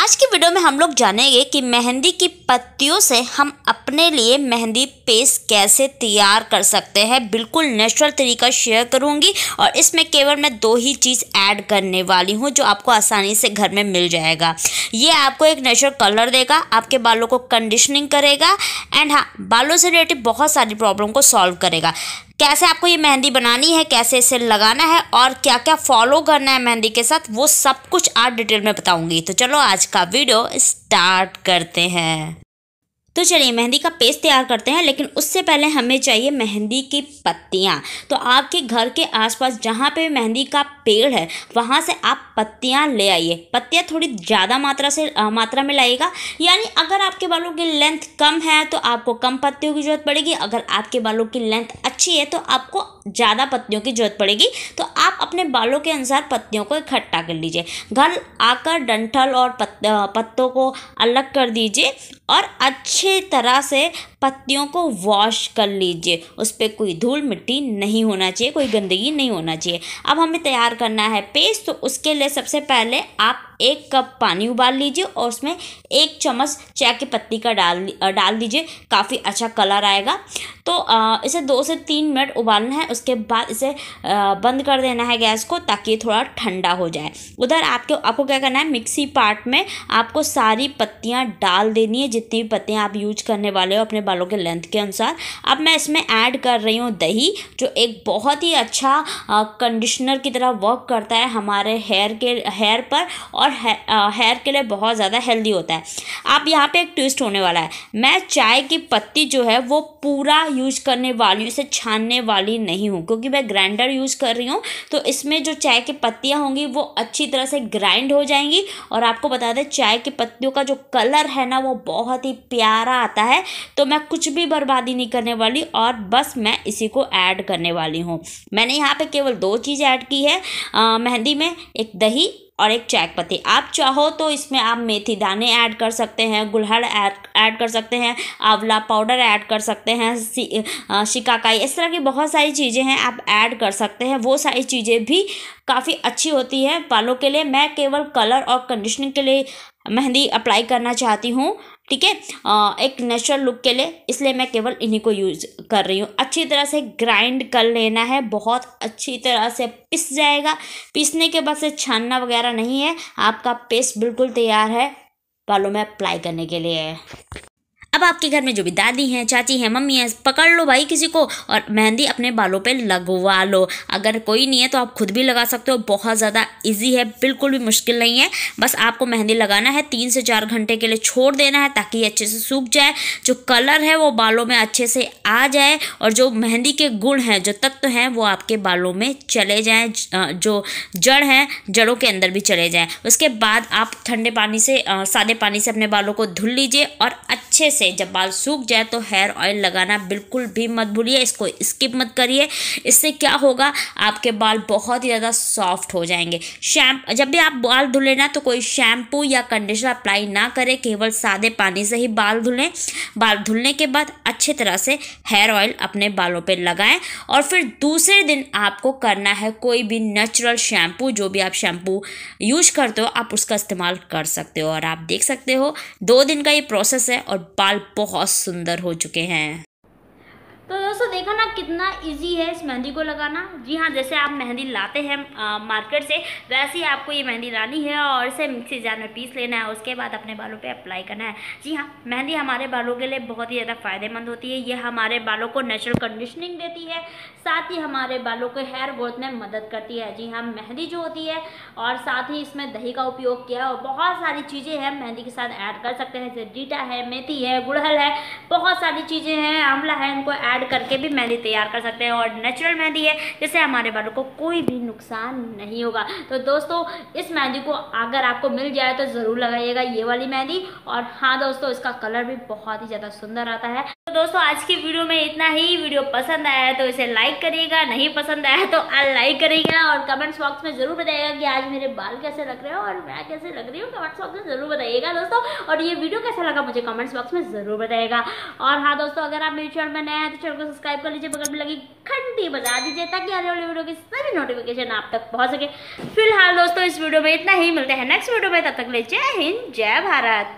आज की वीडियो में हम लोग जानेंगे कि मेहंदी की पत्तियों से हम अपने लिए मेहंदी पेस्ट कैसे तैयार कर सकते हैं बिल्कुल नेचुरल तरीका शेयर करूंगी और इसमें केवल मैं दो ही चीज़ ऐड करने वाली हूं जो आपको आसानी से घर में मिल जाएगा ये आपको एक नेचुरल कलर देगा आपके बालों को कंडीशनिंग करेगा एंड हाँ बालों से रिलेटेड बहुत सारी प्रॉब्लम को सॉल्व करेगा कैसे आपको ये मेहंदी बनानी है कैसे इसे लगाना है और क्या क्या फॉलो करना है मेहंदी के साथ वो सब कुछ आज डिटेल में बताऊंगी तो चलो आज का वीडियो स्टार्ट करते हैं तो चलिए मेहंदी का पेस्ट तैयार करते हैं लेकिन उससे पहले हमें चाहिए मेहंदी की पत्तियाँ तो आपके घर के आसपास जहाँ पे मेहंदी का पेड़ है वहाँ से आप पत्तियाँ ले आइए पत्तियाँ थोड़ी ज़्यादा मात्रा से आ, मात्रा में लाइएगा यानी अगर आपके बालों की लेंथ कम है तो आपको कम पत्तियों की ज़रूरत पड़ेगी अगर आपके बालों की लेंथ अच्छी है तो आपको ज़्यादा पत्तियों की ज़रूरत पड़ेगी तो आप अपने बालों के अनुसार पत्तियों को इकट्ठा कर लीजिए घर आकर डंठल और पत्तों को अलग कर दीजिए और अच्छे अच्छे तरह से पत्तियों को वॉश कर लीजिए उस पर कोई धूल मिट्टी नहीं होना चाहिए कोई गंदगी नहीं होना चाहिए अब हमें तैयार करना है पेस्ट तो उसके लिए सबसे पहले आप एक कप पानी उबाल लीजिए और उसमें एक चम्मच चाय की पत्ती का डाल डाल दीजिए काफ़ी अच्छा कलर आएगा तो इसे दो से तीन मिनट उबालना है उसके बाद इसे बंद कर देना है गैस को ताकि थोड़ा ठंडा हो जाए उधर आपके आपको क्या करना है मिक्सी पार्ट में आपको सारी पत्तियाँ डाल देनी है जितनी भी पत्तियाँ आप यूज करने वाले हो अपने बालों के लेंथ के अनुसार अब मैं इसमें ऐड कर रही हूँ दही जो एक बहुत ही अच्छा कंडीशनर की तरह वर्क करता है हमारे हेयर के हेयर पर और हेयर के लिए बहुत ज़्यादा हेल्दी होता है अब यहाँ पे एक ट्विस्ट होने वाला है मैं चाय की पत्ती जो है वो पूरा यूज करने वाली हूँ इसे छानने वाली नहीं हूँ क्योंकि मैं ग्राइंडर यूज़ कर रही हूँ तो इसमें जो चाय की पत्तियाँ होंगी वो अच्छी तरह से ग्राइंड हो जाएंगी और आपको बता दें चाय की पत्तियों का जो कलर है ना वो बहुत ही प्यार सारा आता है तो मैं कुछ भी बर्बादी नहीं करने वाली और बस मैं इसी को ऐड करने वाली हूँ मैंने यहाँ पे केवल दो चीज़ ऐड की है आ, मेहंदी में एक दही और एक चैक पत्ती आप चाहो तो इसमें आप मेथी दाने ऐड कर सकते हैं गुल्हड़ ऐड कर सकते हैं आंवला पाउडर ऐड कर सकते हैं शिकाकाई इस तरह की बहुत सारी चीज़ें हैं आप ऐड कर सकते हैं वो सारी चीज़ें भी काफ़ी अच्छी होती है बालों के लिए मैं केवल कलर और कंडीशनिंग के लिए मेहंदी अप्लाई करना चाहती हूँ ठीक है एक नेचुरल लुक के लिए इसलिए मैं केवल इन्हीं को यूज़ कर रही हूँ अच्छी तरह से ग्राइंड कर लेना है बहुत अच्छी तरह से पिस जाएगा पिसने के बाद से छानना वगैरह नहीं है आपका पेस्ट बिल्कुल तैयार है बालों में अप्लाई करने के लिए अब आपके घर में जो भी दादी हैं चाची हैं मम्मी हैं पकड़ लो भाई किसी को और मेहंदी अपने बालों पर लगवा लो अगर कोई नहीं है तो आप खुद भी लगा सकते हो बहुत ज़्यादा ईजी है बिल्कुल भी मुश्किल नहीं है बस आपको मेहंदी लगाना है तीन से चार घंटे के लिए छोड़ देना है ताकि अच्छे से सूख जाए जो कलर है वो बालों में अच्छे से आ जाए और जो मेहंदी के गुण हैं जो तत्व हैं वो आपके बालों में चले जाएँ जो जड़ हैं जड़ों के अंदर भी चले जाएँ उसके बाद आप ठंडे पानी से सादे पानी से अपने बालों को धुल लीजिए और अच्छे से से जब बाल सूख जाए तो हेयर ऑयल लगाना बिल्कुल भी मत भूलिए इसको स्किप मत करिए इससे क्या होगा आपके बाल बहुत ही ज़्यादा सॉफ्ट हो जाएंगे शैम जब भी आप बाल धुले ना तो कोई शैम्पू या कंडीशनर अप्लाई ना करें केवल सादे पानी से ही बाल धुलें बाल धुलने के बाद अच्छे तरह से हेयर ऑयल अपने बालों पर लगाएं और फिर दूसरे दिन आपको करना है कोई भी नेचुरल शैम्पू जो भी आप शैम्पू यूज करते हो आप उसका इस्तेमाल कर सकते हो और आप देख सकते हो दो दिन का ये प्रोसेस है और बाल बहुत सुंदर हो चुके हैं दोस्तों देखा ना कितना इजी है इस मेहंदी को लगाना जी हाँ जैसे आप मेहंदी लाते हैं आ, मार्केट से वैसे ही आपको ये मेहंदी लानी है और इसे मिक्सी जार में पीस लेना है उसके बाद अपने बालों पे अप्लाई करना है जी हाँ मेहंदी हमारे बालों के लिए बहुत ही ज़्यादा फ़ायदेमंद होती है ये हमारे बालों को नेचुरल कंडीशनिंग देती है साथ ही हमारे बालों को हेयर ग्रोथ में मदद करती है जी हाँ मेहंदी जो होती है और साथ ही इसमें दही का उपयोग किया है और बहुत सारी चीज़ें हैं मेहंदी के साथ ऐड कर सकते हैं जैसे डीटा है मेथी है गुड़हल है बहुत सारी चीज़ें हैं आंवला है इनको ऐड करके भी मेहंदी तैयार कर सकते हैं और नेचुरल मेहंदी है जिससे हमारे बालों को कोई भी नुकसान नहीं होगा तो दोस्तों इस मेहंदी को अगर आपको मिल जाए तो ज़रूर लगाइएगा ये वाली मेहंदी और हाँ दोस्तों इसका कलर भी बहुत ही ज़्यादा सुंदर आता है दोस्तों आज की वीडियो में इतना ही वीडियो पसंद आया है तो इसे लाइक करिएगा नहीं पसंद आया तो अनलाइक करिएगा और कमेंट्स बॉक्स में जरूर बताइएगा कि आज मेरे बाल कैसे लग रहे हो और मैं कैसे लग रही हूँ कमेंट्स बॉक्स में जरूर बताइएगा दोस्तों और ये वीडियो कैसा लगा मुझे कमेंट्स बॉक्स में जरूर बताएगा और हाँ दोस्तों अगर आप मेरे चैनल में नए हैं तो चैनल को सब्सक्राइब कर लीजिए बगल में लगी घंटी बजा दीजिए ताकि आने वाली वीडियो की सभी नोटिफिकेशन आप तक पहुँच सके फिलहाल दोस्तों इस वीडियो में इतना ही मिलते हैं नेक्स्ट वीडियो में तब तक ले जय हिंद जय भारत